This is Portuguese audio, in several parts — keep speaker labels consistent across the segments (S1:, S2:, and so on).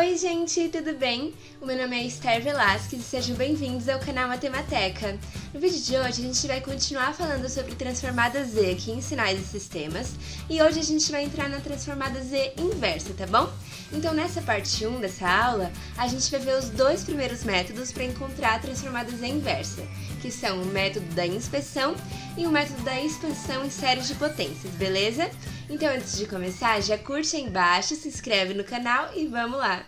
S1: Oi, gente, tudo bem? O meu nome é Esther Velasquez e sejam bem-vindos ao canal Matemateca. No vídeo de hoje, a gente vai continuar falando sobre transformada Z aqui em sinais e sistemas, e hoje a gente vai entrar na transformada Z inversa, tá bom? Então, nessa parte 1 dessa aula, a gente vai ver os dois primeiros métodos para encontrar a transformada Z inversa, que são o método da inspeção e o método da expansão em séries de potências, beleza? Então, antes de começar, já curte aí embaixo, se inscreve no canal e vamos lá!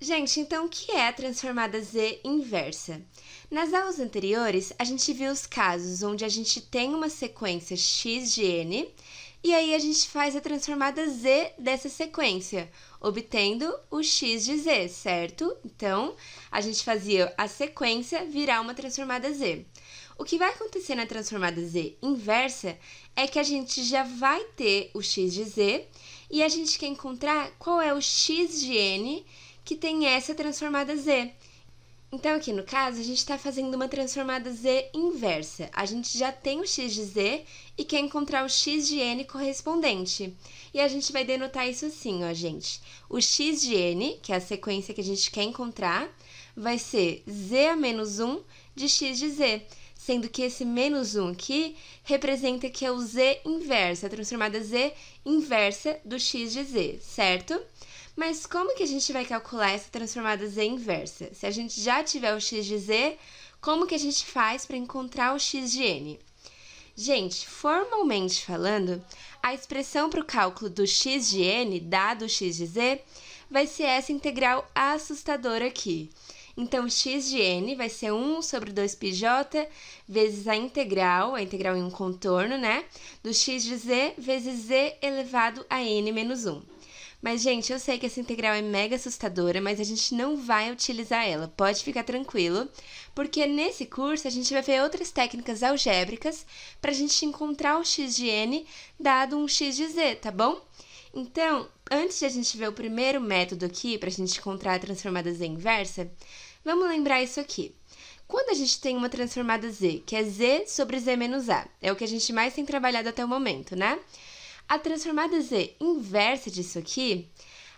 S1: Gente, então o que é a transformada Z inversa? Nas aulas anteriores, a gente viu os casos onde a gente tem uma sequência x de n e aí a gente faz a transformada Z dessa sequência, obtendo o x de Z, certo? Então, a gente fazia a sequência virar uma transformada Z. O que vai acontecer na transformada Z inversa é que a gente já vai ter o x de Z e a gente quer encontrar qual é o x de n que tem essa transformada Z. Então, aqui no caso, a gente está fazendo uma transformada z inversa. A gente já tem o x de z e quer encontrar o x de n correspondente. E a gente vai denotar isso assim, ó, gente. O x de n, que é a sequência que a gente quer encontrar, vai ser z a menos 1 de x de z, sendo que esse menos 1 aqui representa que é o z inversa, a transformada z inversa do x de z, certo? Certo? Mas como que a gente vai calcular essa transformada z inversa? Se a gente já tiver o x de z, como que a gente faz para encontrar o x de n? Gente, formalmente falando, a expressão para o cálculo do x de n, dado o x de z, vai ser essa integral assustadora aqui. Então, x de n vai ser 1 sobre 2πj vezes a integral, a integral em um contorno, né? Do x de z vezes z elevado a n menos 1. Mas, gente, eu sei que essa integral é mega assustadora, mas a gente não vai utilizar ela, pode ficar tranquilo, porque nesse curso a gente vai ver outras técnicas algébricas para a gente encontrar o x de n dado um x de z, tá bom? Então, antes de a gente ver o primeiro método aqui para a gente encontrar a transformada z inversa, vamos lembrar isso aqui. Quando a gente tem uma transformada z, que é z sobre z menos a, é o que a gente mais tem trabalhado até o momento, né? A transformada Z inversa disso aqui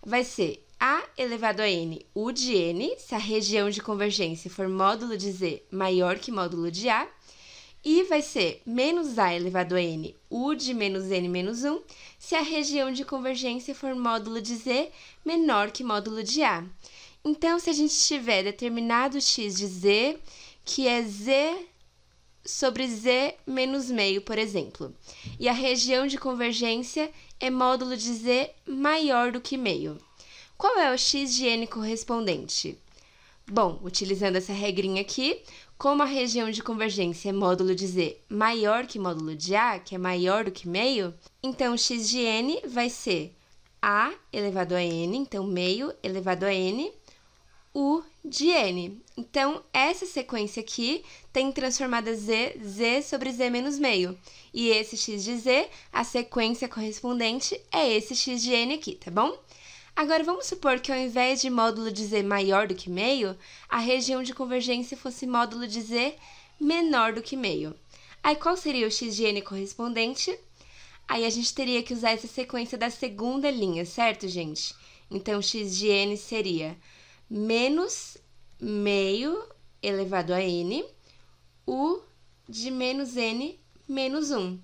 S1: vai ser A elevado a N, U de N, se a região de convergência for módulo de Z maior que módulo de A, e vai ser menos A elevado a N, U de menos N menos 1, se a região de convergência for módulo de Z menor que módulo de A. Então, se a gente tiver determinado x de Z, que é Z sobre z menos meio, por exemplo, e a região de convergência é módulo de z maior do que meio. Qual é o x de n correspondente? Bom, utilizando essa regrinha aqui, como a região de convergência é módulo de z maior que módulo de a, que é maior do que meio, então x de n vai ser a elevado a n, então meio elevado a n, U de N. Então, essa sequência aqui tem transformada Z, Z sobre Z menos meio. E esse X de Z, a sequência correspondente é esse X de N aqui, tá bom? Agora, vamos supor que ao invés de módulo de Z maior do que meio, a região de convergência fosse módulo de Z menor do que meio. Aí, qual seria o X de N correspondente? Aí, a gente teria que usar essa sequência da segunda linha, certo, gente? Então, X de N seria menos meio elevado a n, u de menos n menos 1.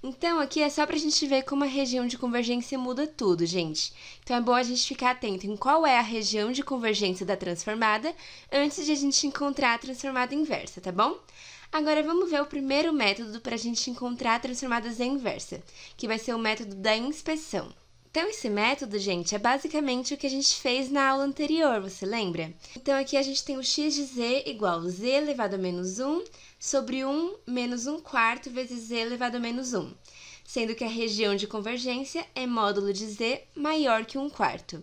S1: Então, aqui é só para a gente ver como a região de convergência muda tudo, gente. Então, é bom a gente ficar atento em qual é a região de convergência da transformada antes de a gente encontrar a transformada inversa, tá bom? Agora, vamos ver o primeiro método para a gente encontrar transformadas inversa, que vai ser o método da inspeção. Então, esse método, gente, é basicamente o que a gente fez na aula anterior, você lembra? Então, aqui a gente tem o x de z igual z elevado a menos 1 sobre 1 menos 1 quarto vezes z elevado a menos 1, sendo que a região de convergência é módulo de z maior que 1 quarto.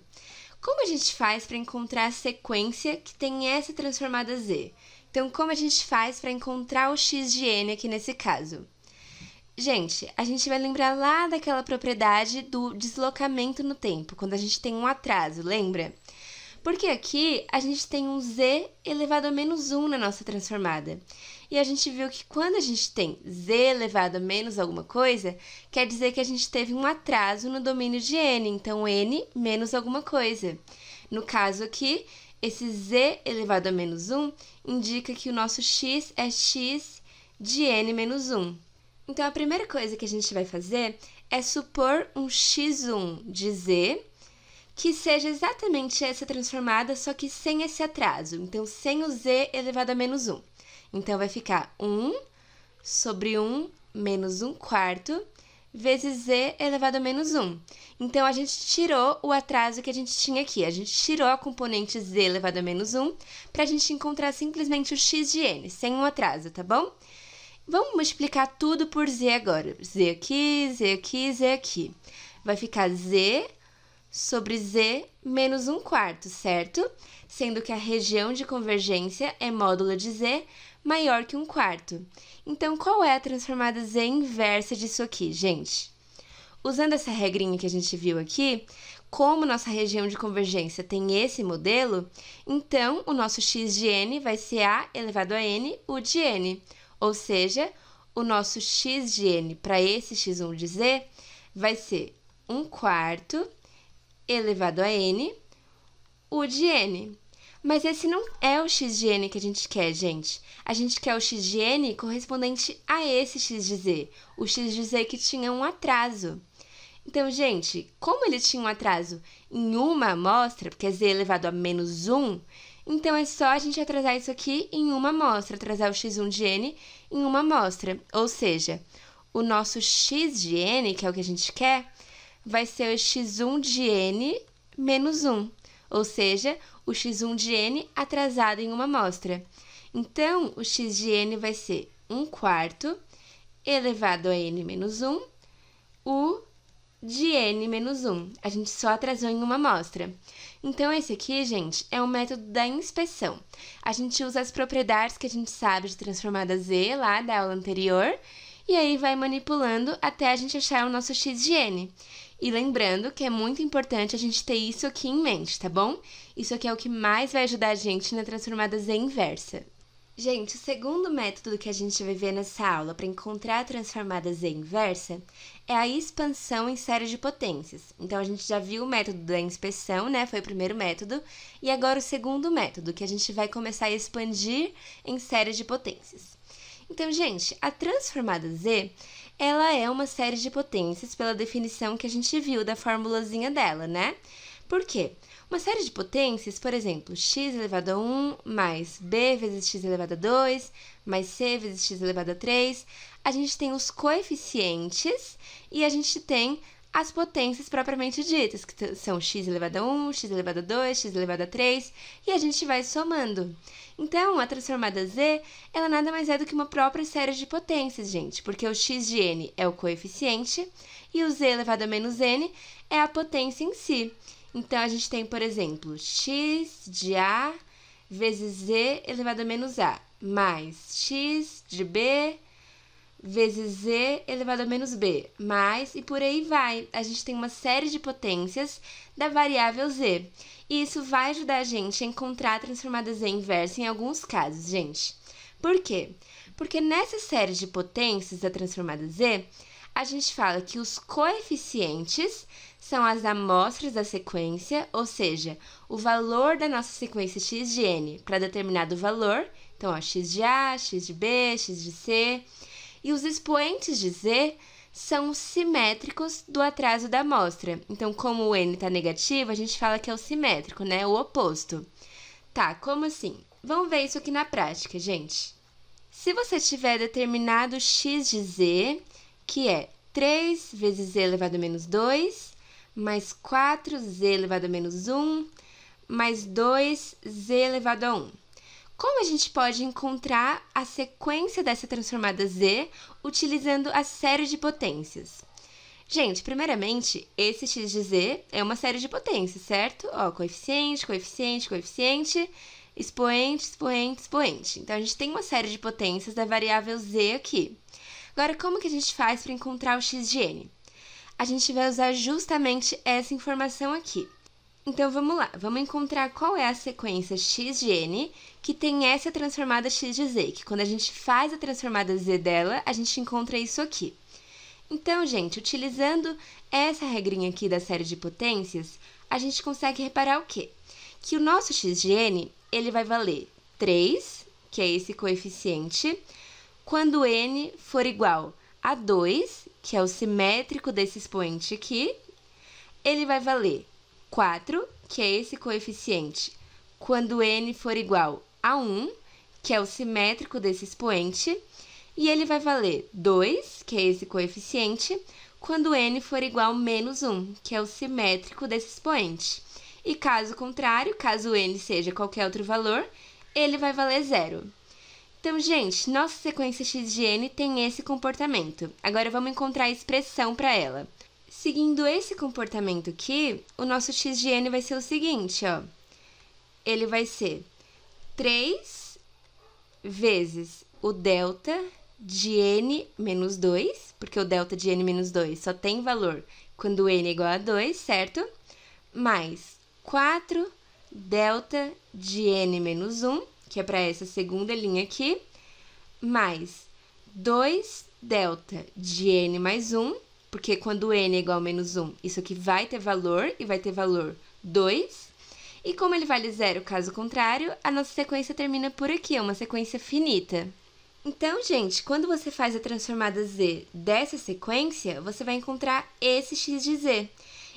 S1: Como a gente faz para encontrar a sequência que tem essa transformada z? Então, como a gente faz para encontrar o x de n aqui nesse caso? Gente, a gente vai lembrar lá daquela propriedade do deslocamento no tempo, quando a gente tem um atraso, lembra? Porque aqui a gente tem um z elevado a menos 1 na nossa transformada. E a gente viu que quando a gente tem z elevado a menos alguma coisa, quer dizer que a gente teve um atraso no domínio de n, então n menos alguma coisa. No caso aqui, esse z elevado a menos 1 indica que o nosso x é x de n menos 1. Então a primeira coisa que a gente vai fazer é supor um x1 de z que seja exatamente essa transformada, só que sem esse atraso. Então, sem o z elevado a menos 1. Então, vai ficar 1 sobre 1 menos 1 quarto vezes z elevado a menos 1. Então, a gente tirou o atraso que a gente tinha aqui. A gente tirou a componente z elevado a menos 1 para a gente encontrar simplesmente o x de n, sem um atraso, tá bom? Vamos multiplicar tudo por z agora. z aqui, z aqui, z aqui. Vai ficar z sobre z menos 1 quarto, certo? Sendo que a região de convergência é módulo de z maior que 1 quarto. Então, qual é a transformada z inversa disso aqui, gente? Usando essa regrinha que a gente viu aqui, como nossa região de convergência tem esse modelo, então o nosso x de n vai ser a elevado a n, u de n ou seja, o nosso x de n para esse x1 de z vai ser 1 quarto elevado a n, u de n. Mas esse não é o x de n que a gente quer, gente. A gente quer o x de n correspondente a esse x de z, o x de z que tinha um atraso. Então, gente, como ele tinha um atraso em uma amostra, porque é z elevado a menos 1, então é só a gente atrasar isso aqui em uma amostra, atrasar o x1 de n em uma amostra. Ou seja, o nosso x de n, que é o que a gente quer, vai ser o x1 de n menos 1, ou seja, o x1 de n atrasado em uma amostra. Então, o x de n vai ser 1 quarto elevado a n menos 1, o de n menos 1. A gente só atrasou em uma amostra. Então, esse aqui, gente, é o um método da inspeção. A gente usa as propriedades que a gente sabe de transformada Z lá da aula anterior e aí vai manipulando até a gente achar o nosso x de n. E lembrando que é muito importante a gente ter isso aqui em mente, tá bom? Isso aqui é o que mais vai ajudar a gente na transformada Z inversa. Gente, o segundo método que a gente vai ver nessa aula para encontrar transformadas z inversa é a expansão em série de potências. Então, a gente já viu o método da inspeção, né? Foi o primeiro método. E agora o segundo método, que a gente vai começar a expandir em série de potências. Então, gente, a transformada Z, ela é uma série de potências pela definição que a gente viu da formulazinha dela, né? Por quê? Porque uma série de potências, por exemplo, x elevado a 1 mais b vezes x elevado a 2 mais c vezes x elevado a 3, a gente tem os coeficientes e a gente tem as potências propriamente ditas, que são x elevado a 1, x elevado a 2, x elevado a 3, e a gente vai somando. Então, a transformada z, ela nada mais é do que uma própria série de potências, gente, porque o x de n é o coeficiente e o z elevado a menos n é a potência em si. Então, a gente tem, por exemplo, x de A vezes Z elevado a menos A, mais x de B vezes z elevado a menos b, mais e por aí vai. A gente tem uma série de potências da variável z. E isso vai ajudar a gente a encontrar a transformada z inversa em alguns casos, gente. Por quê? Porque nessa série de potências da transformada z, a gente fala que os coeficientes são as amostras da sequência, ou seja, o valor da nossa sequência x de n para determinado valor, então ó, x de a, x de b, x de c, e os expoentes de z são simétricos do atraso da amostra. Então, como o n está negativo, a gente fala que é o simétrico, né? O oposto. Tá, como assim? Vamos ver isso aqui na prática, gente. Se você tiver determinado x de z, que é 3 vezes z elevado a menos 2, mais 4z elevado a menos 1, mais 2z elevado a 1. Como a gente pode encontrar a sequência dessa transformada z utilizando a série de potências? Gente, primeiramente, esse x de z é uma série de potências, certo? Ó, coeficiente, coeficiente, coeficiente, expoente, expoente, expoente. Então, a gente tem uma série de potências da variável z aqui. Agora, como que a gente faz para encontrar o x de n? a gente vai usar justamente essa informação aqui. Então vamos lá, vamos encontrar qual é a sequência x de n que tem essa transformada x de z, que quando a gente faz a transformada z dela, a gente encontra isso aqui. Então, gente, utilizando essa regrinha aqui da série de potências, a gente consegue reparar o quê? Que o nosso x de n, ele vai valer 3, que é esse coeficiente, quando n for igual a 2 que é o simétrico desse expoente aqui, ele vai valer 4, que é esse coeficiente, quando n for igual a 1, que é o simétrico desse expoente, e ele vai valer 2, que é esse coeficiente, quando n for igual a menos 1, que é o simétrico desse expoente. E caso contrário, caso n seja qualquer outro valor, ele vai valer zero. Então, gente, nossa sequência X tem esse comportamento. Agora vamos encontrar a expressão para ela. Seguindo esse comportamento aqui, o nosso X vai ser o seguinte, ó. Ele vai ser 3 vezes o delta de N menos 2, porque o delta de N menos 2 só tem valor quando N é igual a 2, certo? Mais 4 delta de N menos 1 que é para essa segunda linha aqui, mais 2 delta de n mais 1, porque quando n é igual a menos 1, isso aqui vai ter valor e vai ter valor 2. E como ele vale zero caso contrário, a nossa sequência termina por aqui, é uma sequência finita. Então, gente, quando você faz a transformada z dessa sequência, você vai encontrar esse x de z.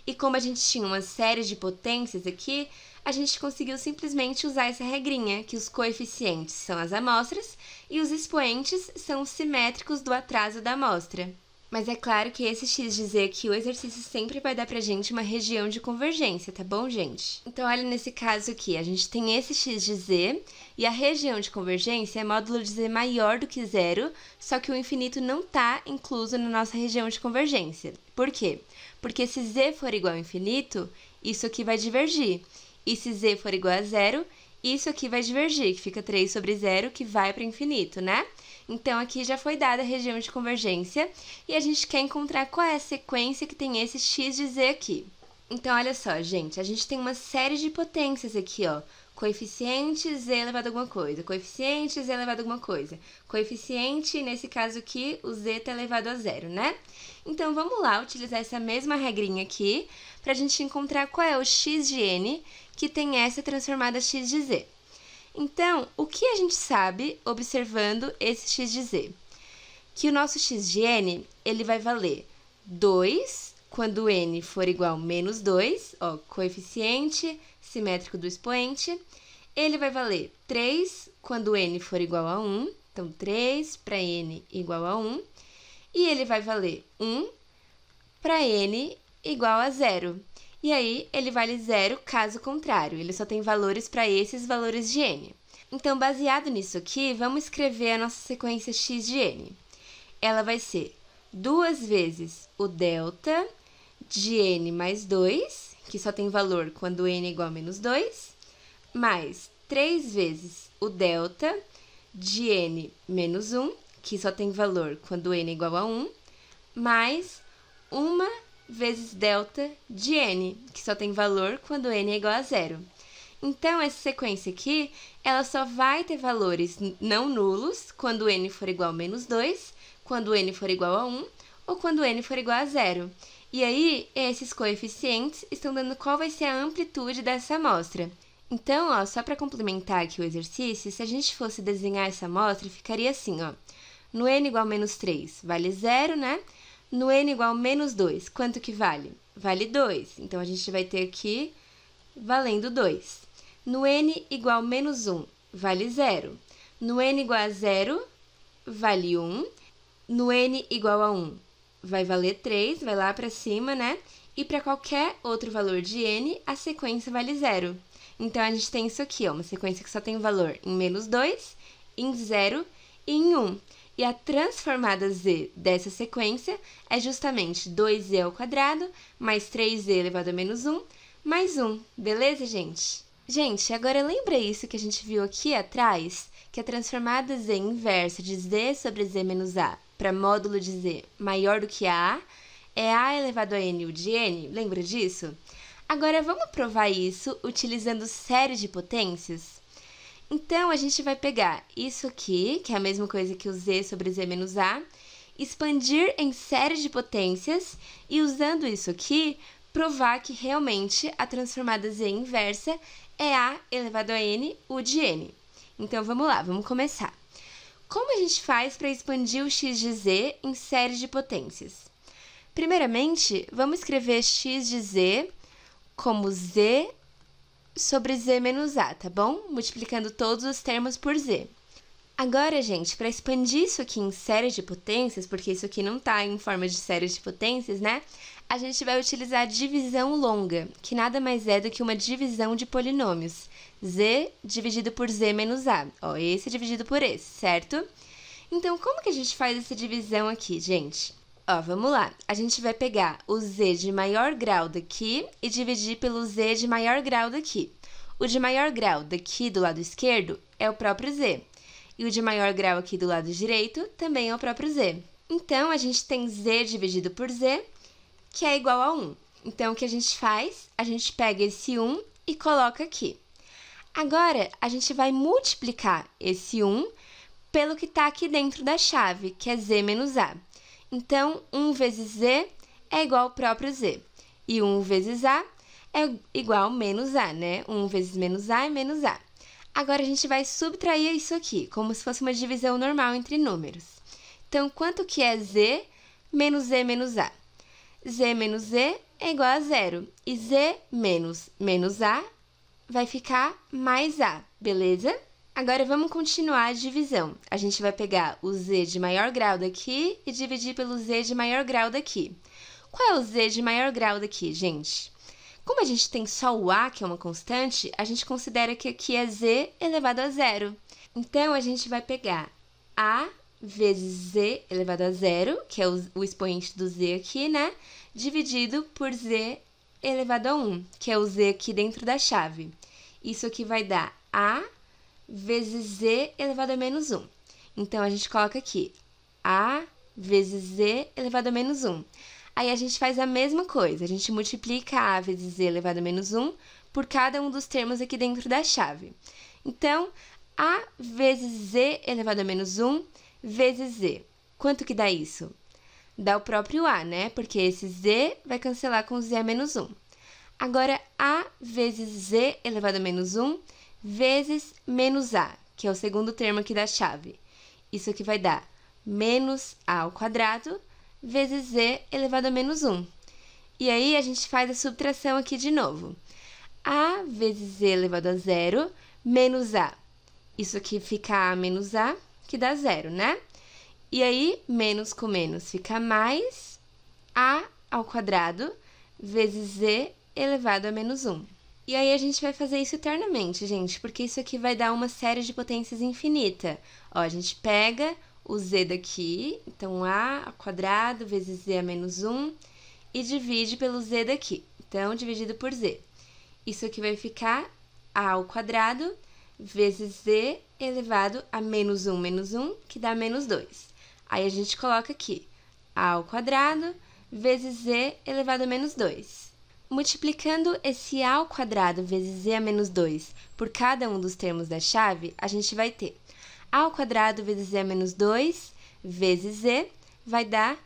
S1: E como a gente tinha uma série de potências aqui, a gente conseguiu simplesmente usar essa regrinha, que os coeficientes são as amostras e os expoentes são os simétricos do atraso da amostra. Mas é claro que esse x dizer que o exercício sempre vai dar pra gente uma região de convergência, tá bom, gente? Então, olha nesse caso aqui, a gente tem esse x de z e a região de convergência é módulo de z maior do que zero, só que o infinito não tá incluso na nossa região de convergência. Por quê? Porque se z for igual a infinito, isso aqui vai divergir. E se z for igual a zero, isso aqui vai divergir, que fica 3 sobre zero, que vai para o infinito, né? Então, aqui já foi dada a região de convergência e a gente quer encontrar qual é a sequência que tem esse x de z aqui. Então, olha só, gente, a gente tem uma série de potências aqui, ó. Coeficiente z elevado a alguma coisa, coeficiente z elevado a alguma coisa. Coeficiente, nesse caso aqui, o z está elevado a zero, né? Então, vamos lá utilizar essa mesma regrinha aqui para a gente encontrar qual é o x de n que tem essa transformada x de z. Então, o que a gente sabe observando esse x de z? Que o nosso x de n ele vai valer 2 quando n for igual a menos 2, ó, coeficiente simétrico do expoente. Ele vai valer 3 quando n for igual a 1, então 3 para n igual a 1. E ele vai valer 1 para n igual a zero e aí ele vale zero caso contrário, ele só tem valores para esses valores de n. Então, baseado nisso aqui, vamos escrever a nossa sequência x de n. Ela vai ser duas vezes o delta de n mais 2, que só tem valor quando n é igual a menos 2, mais 3 vezes o delta de n menos 1, que só tem valor quando n é igual a 1, mais uma vezes delta de n, que só tem valor quando n é igual a zero. Então, essa sequência aqui, ela só vai ter valores não nulos quando n for igual a menos 2, quando n for igual a 1 ou quando n for igual a zero. E aí, esses coeficientes estão dando qual vai ser a amplitude dessa amostra. Então, ó, só para complementar aqui o exercício, se a gente fosse desenhar essa amostra, ficaria assim, ó. No n igual a menos 3, vale zero, né? no n igual a menos 2, quanto que vale? Vale 2. Então, a gente vai ter aqui valendo 2. No n igual a menos 1, vale 0. No n igual a 0, vale 1. No n igual a 1, vai valer 3, vai lá para cima, né? E para qualquer outro valor de n, a sequência vale 0. Então, a gente tem isso aqui, ó, uma sequência que só tem valor em menos 2, em 0 e em 1. Um. E a transformada z dessa sequência é justamente 2z ao quadrado mais 3z elevado a menos 1 mais 1, beleza, gente? Gente, agora lembra isso que a gente viu aqui atrás? Que a transformada z inversa de z sobre z menos a para módulo de z maior do que a é a elevado a n de n, lembra disso? Agora vamos provar isso utilizando série de potências? Então, a gente vai pegar isso aqui, que é a mesma coisa que o z sobre z menos a, expandir em séries de potências e, usando isso aqui, provar que realmente a transformada z inversa é a elevado a n, u de n. Então, vamos lá, vamos começar. Como a gente faz para expandir o x de z em séries de potências? Primeiramente, vamos escrever x de z como z sobre z menos a, tá bom? Multiplicando todos os termos por z. Agora, gente, para expandir isso aqui em série de potências, porque isso aqui não está em forma de série de potências, né? A gente vai utilizar a divisão longa, que nada mais é do que uma divisão de polinômios. z dividido por z menos a. Ó, esse é dividido por esse, certo? Então, como que a gente faz essa divisão aqui, gente? Ó, vamos lá. A gente vai pegar o Z de maior grau daqui e dividir pelo Z de maior grau daqui. O de maior grau daqui do lado esquerdo é o próprio Z. E o de maior grau aqui do lado direito também é o próprio Z. Então, a gente tem Z dividido por Z, que é igual a 1. Então, o que a gente faz? A gente pega esse 1 e coloca aqui. Agora, a gente vai multiplicar esse 1 pelo que está aqui dentro da chave, que é Z menos A. Então, 1 vezes z é igual ao próprio z. E 1 vezes a é igual menos a, né? 1 vezes menos a é menos a. Agora, a gente vai subtrair isso aqui, como se fosse uma divisão normal entre números. Então, quanto que é z menos z menos a? z menos z é igual a zero. E z menos menos a vai ficar mais a, beleza? Agora vamos continuar a divisão. A gente vai pegar o z de maior grau daqui e dividir pelo z de maior grau daqui. Qual é o z de maior grau daqui, gente? Como a gente tem só o a, que é uma constante, a gente considera que aqui é z elevado a zero. Então, a gente vai pegar a vezes z elevado a zero, que é o, expoente do z aqui, né? Dividido por z elevado a 1, que é o z aqui dentro da chave. Isso aqui vai dar a vezes z elevado a menos 1. Então, a gente coloca aqui a vezes z elevado a menos 1. Aí, a gente faz a mesma coisa. A gente multiplica a vezes z elevado a menos 1 por cada um dos termos aqui dentro da chave. Então, a vezes z elevado a menos 1 vezes z. Quanto que dá isso? Dá o próprio a, né? Porque esse z vai cancelar com z a menos 1. Agora, a vezes z elevado a menos 1 vezes menos A, que é o segundo termo aqui da chave. Isso aqui vai dar menos A ao quadrado vezes Z elevado a menos 1. E aí, a gente faz a subtração aqui de novo. A vezes Z elevado a zero menos A. Isso aqui fica A menos A, que dá zero, né? E aí, menos com menos fica mais A ao quadrado vezes Z elevado a menos 1. E aí a gente vai fazer isso eternamente, gente, porque isso aqui vai dar uma série de potências infinita. Ó, a gente pega o z daqui, então a ao quadrado vezes z a menos 1, e divide pelo z daqui. Então, dividido por z. Isso aqui vai ficar a ao quadrado vezes z elevado a menos 1 menos 1, que dá menos 2. Aí a gente coloca aqui a ao quadrado vezes z elevado a menos 2. Multiplicando esse a ao quadrado vezes e a menos 2 por cada um dos termos da chave, a gente vai ter a ao quadrado vezes e a menos 2 vezes e vai dar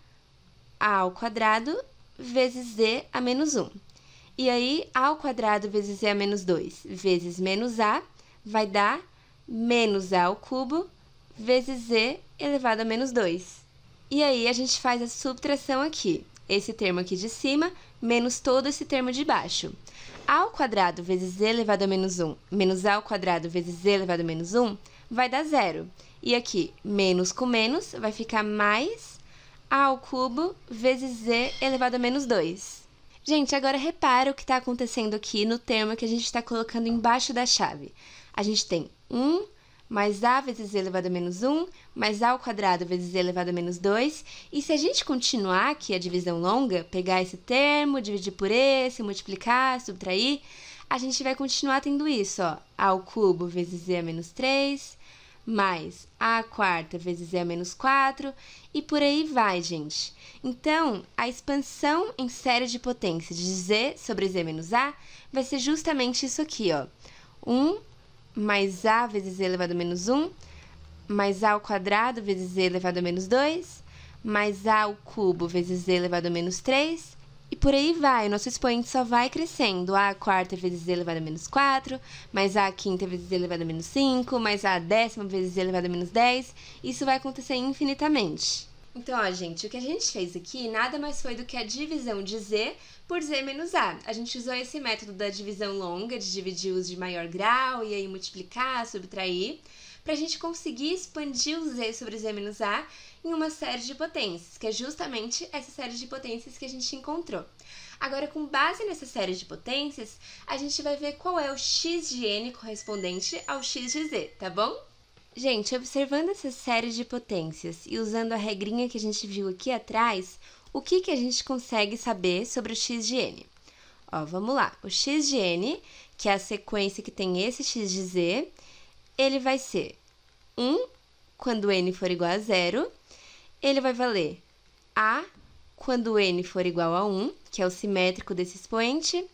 S1: a ao quadrado vezes e a menos 1. E aí, a ao quadrado vezes e a menos 2 vezes menos a vai dar menos a ao cubo vezes z elevado a menos 2. E aí, a gente faz a subtração aqui. Esse termo aqui de cima menos todo esse termo de baixo. a ao quadrado vezes z elevado a menos 1 menos a ao quadrado vezes z elevado a menos 1 vai dar zero. E aqui, menos com menos vai ficar mais a ao cubo vezes z elevado a menos 2. Gente, agora repara o que está acontecendo aqui no termo que a gente está colocando embaixo da chave. A gente tem 1 mais a vezes e elevado a menos 1, mais a ao quadrado vezes e elevado a menos 2. E se a gente continuar aqui a divisão longa, pegar esse termo, dividir por esse, multiplicar, subtrair, a gente vai continuar tendo isso, ó, a ao cubo vezes e a menos 3, mais a quarta vezes e a menos 4, e por aí vai, gente. Então, a expansão em série de potência de z sobre z menos a vai ser justamente isso aqui, ó. 1 mais a vezes e elevado a menos 1, mais a ao quadrado vezes e elevado a menos 2, mais a ao cubo vezes e elevado a menos 3, e por aí vai, o nosso expoente só vai crescendo. A quarta vezes e elevado a menos 4, mais a quinta vezes e elevado a menos 5, mais a décima vezes e elevado a menos 10. Isso vai acontecer infinitamente. Então, ó, gente, o que a gente fez aqui nada mais foi do que a divisão de z por z menos a. A gente usou esse método da divisão longa, de dividir os de maior grau e aí multiplicar, subtrair, para a gente conseguir expandir o z sobre z menos a em uma série de potências, que é justamente essa série de potências que a gente encontrou. Agora, com base nessa série de potências, a gente vai ver qual é o x de n correspondente ao x de z, tá bom? Gente, observando essa série de potências e usando a regrinha que a gente viu aqui atrás, o que, que a gente consegue saber sobre o x Ó, vamos lá. O x que é a sequência que tem esse x de z, ele vai ser 1 quando n for igual a zero. Ele vai valer a quando n for igual a 1, que é o simétrico desse expoente.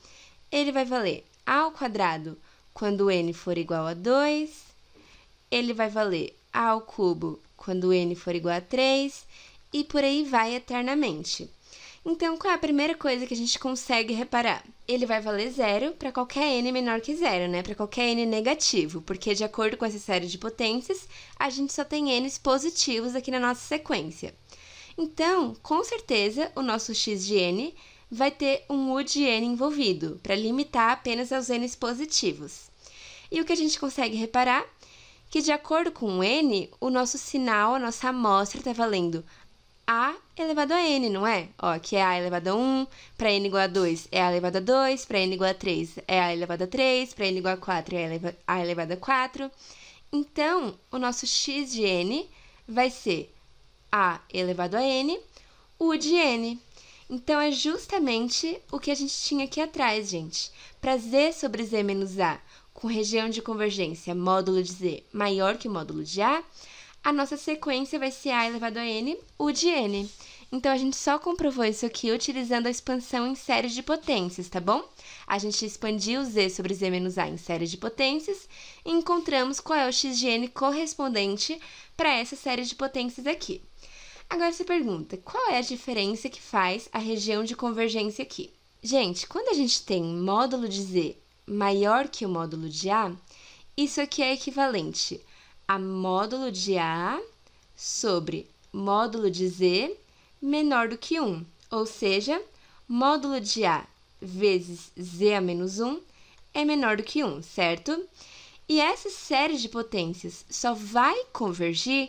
S1: Ele vai valer a ao quadrado quando n for igual a 2. Ele vai valer a ao cubo quando n for igual a 3 e por aí vai eternamente. Então, qual é a primeira coisa que a gente consegue reparar? Ele vai valer zero para qualquer n menor que zero, né? Para qualquer n negativo, porque de acordo com essa série de potências, a gente só tem n's positivos aqui na nossa sequência. Então, com certeza, o nosso x de n vai ter um u de n envolvido, para limitar apenas aos n's positivos. E o que a gente consegue reparar? Que de acordo com o n, o nosso sinal, a nossa amostra está valendo a elevado a n, não é? Ó, que é a elevado a 1, para n igual a 2 é a elevado a 2, para n igual a 3 é a elevado a 3, para n igual a 4 é a, a elevado a 4. Então, o nosso x de n vai ser a elevado a n, u de n. Então, é justamente o que a gente tinha aqui atrás, gente. Para z sobre z menos a, com região de convergência módulo de z maior que o módulo de a, a nossa sequência vai ser a elevado a n, u de n. Então, a gente só comprovou isso aqui utilizando a expansão em série de potências, tá bom? A gente expandiu z sobre z menos a em série de potências e encontramos qual é o x de n correspondente para essa série de potências aqui. Agora você pergunta, qual é a diferença que faz a região de convergência aqui? Gente, quando a gente tem módulo de z maior que o módulo de a, isso aqui é equivalente a módulo de A sobre módulo de Z menor do que 1, ou seja, módulo de A vezes Z a menos 1 é menor do que 1, certo? E essa série de potências só vai convergir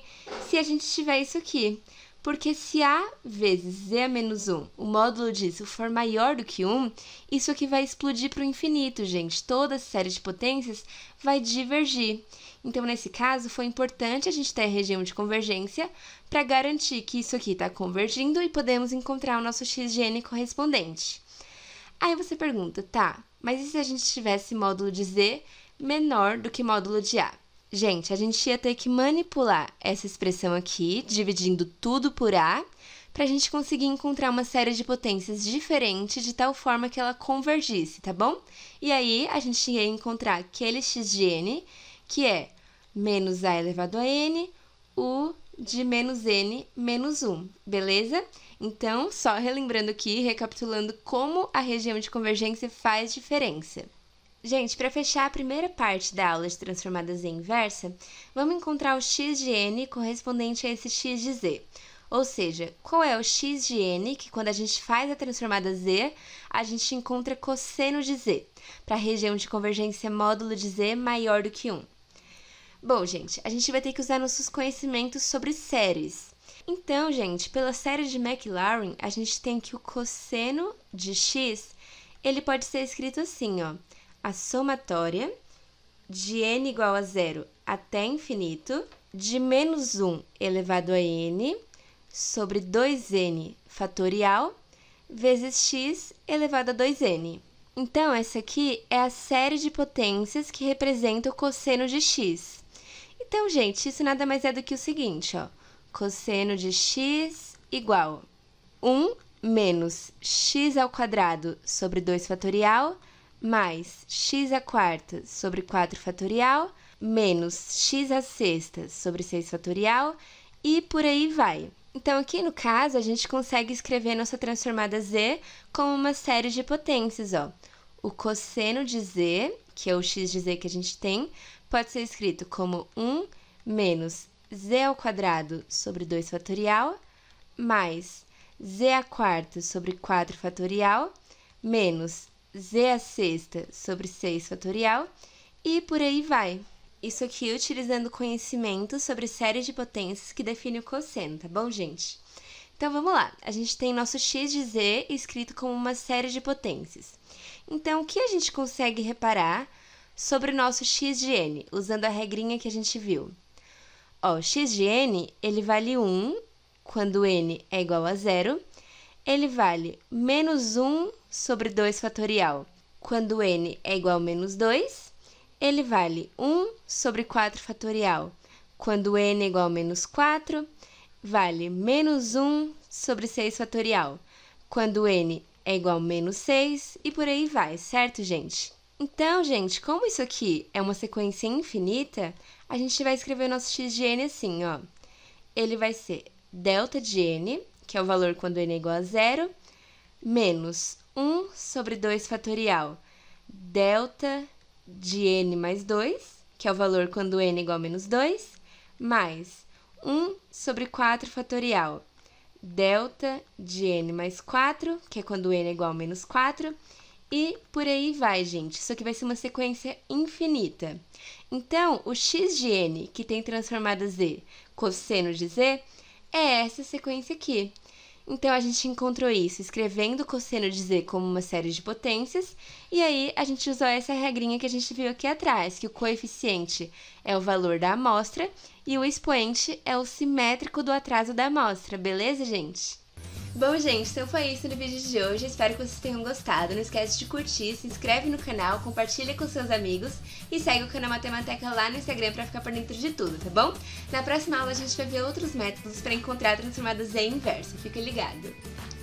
S1: se a gente tiver isso aqui. Porque se A vezes Z a menos 1, o módulo disso for maior do que 1, isso aqui vai explodir para o infinito, gente. Toda a série de potências vai divergir. Então, nesse caso, foi importante a gente ter a região de convergência para garantir que isso aqui está convergindo e podemos encontrar o nosso xgn correspondente. Aí você pergunta, tá, mas e se a gente tivesse módulo de z menor do que módulo de a? Gente, a gente ia ter que manipular essa expressão aqui, dividindo tudo por a, para a gente conseguir encontrar uma série de potências diferentes de tal forma que ela convergisse, tá bom? E aí a gente ia encontrar aquele x que é menos a elevado a n, u de menos n menos 1, beleza? Então, só relembrando aqui, recapitulando como a região de convergência faz diferença. Gente, para fechar a primeira parte da aula de transformadas em inversa, vamos encontrar o x de n correspondente a esse x de z. Ou seja, qual é o x de n que quando a gente faz a transformada z, a gente encontra cosseno de z, para a região de convergência módulo de z maior do que 1. Bom, gente, a gente vai ter que usar nossos conhecimentos sobre séries. Então, gente, pela série de McLaren, a gente tem que o cosseno de x, ele pode ser escrito assim, ó. A somatória de n igual a zero até infinito, de menos 1 elevado a n sobre 2n fatorial vezes x elevado a 2n. Então, essa aqui é a série de potências que representa o cosseno de x. Então, gente, isso nada mais é do que o seguinte, ó. Cosseno de x igual 1 menos x ao quadrado sobre 2 fatorial mais x a quarta sobre 4 fatorial menos x a sexta sobre 6 fatorial e por aí vai. Então, aqui no caso, a gente consegue escrever nossa transformada z como uma série de potências, ó. O cosseno de z, que é o x de z que a gente tem, pode ser escrito como 1 menos z ao quadrado sobre 2 fatorial mais z a quarto sobre 4 fatorial menos z a sexta sobre 6 fatorial e por aí vai. Isso aqui utilizando conhecimento sobre séries de potências que define o cosseno, tá bom, gente? Então vamos lá. A gente tem nosso x de z escrito como uma série de potências. Então o que a gente consegue reparar sobre o nosso x de n, usando a regrinha que a gente viu. Ó, o x de n, ele vale 1 quando n é igual a zero. Ele vale menos 1 sobre 2 fatorial quando n é igual a menos 2. Ele vale 1 sobre 4 fatorial quando n é igual a menos 4. Vale menos 1 sobre 6 fatorial quando n é igual a menos 6 e por aí vai, certo, gente? Então, gente, como isso aqui é uma sequência infinita, a gente vai escrever o nosso x de n assim, ó. Ele vai ser delta de n, que é o valor quando n é igual a zero, menos 1 sobre 2 fatorial delta de n mais 2, que é o valor quando n é igual a menos 2, mais 1 sobre 4 fatorial delta de n mais 4, que é quando n é igual a menos 4, e por aí vai, gente. Isso aqui vai ser uma sequência infinita. Então, o x de n, que tem transformado z cosseno de z, é essa sequência aqui. Então, a gente encontrou isso escrevendo cosseno de z como uma série de potências, e aí a gente usou essa regrinha que a gente viu aqui atrás, que o coeficiente é o valor da amostra e o expoente é o simétrico do atraso da amostra, beleza, gente? Bom, gente, então foi isso no vídeo de hoje. Espero que vocês tenham gostado. Não esquece de curtir, se inscreve no canal, compartilha com seus amigos e segue o canal Matemateca lá no Instagram para ficar por dentro de tudo, tá bom? Na próxima aula a gente vai ver outros métodos para encontrar transformadas em inverso. Fica ligado!